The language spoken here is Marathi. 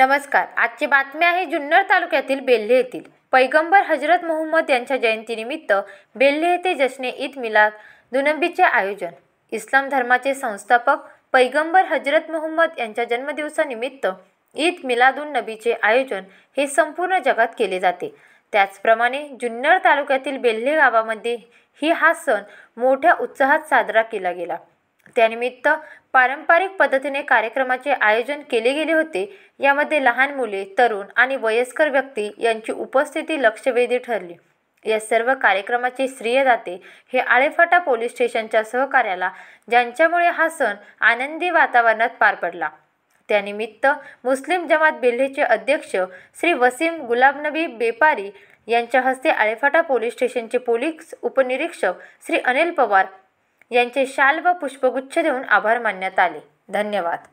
नमस्कार आजची बातमी आहे जुन्नर तालुक्यातील बेल्हे येथील पैगंबर हजरत मोहम्मद यांच्या जयंतीनिमित्त बेल्हे येथे जश्ने ईद मिलाद दुनंबीचे आयोजन इस्लाम धर्माचे संस्थापक पैगंबर हजरत मोहम्मद यांच्या जन्मदिवसानिमित्त ईद मिलादुन नबीचे आयोजन हे संपूर्ण जगात केले जाते त्याचप्रमाणे जुन्नर तालुक्यातील बेल्हे गावामध्ये ही हा सण मोठ्या उत्साहात साजरा केला गेला त्यानिमित्त पारंपरिक पद्धतीने कार्यक्रमाचे आयोजन केले गेले होते यामध्ये लहान मुले तरुण आणि वयस्कर व्यक्ती यांची उपस्थिती लक्षवेधी ठरली या सर्व कार्यक्रमाचे श्रेय हे आळेफाटा पोलीस स्टेशनच्या सहकार्याला ज्यांच्यामुळे हा सण आनंदी वातावरणात पार पडला त्यानिमित्त मुस्लिम जमात बेल्हेचे अध्यक्ष श्री वसीम गुलाबनबी बेपारी यांच्या हस्ते आळेफाटा पोलीस स्टेशनचे पोलीस उपनिरीक्षक श्री अनिल पवार यांचे शाल व पुष्पगुच्छ देऊन आभार मानण्यात आले धन्यवाद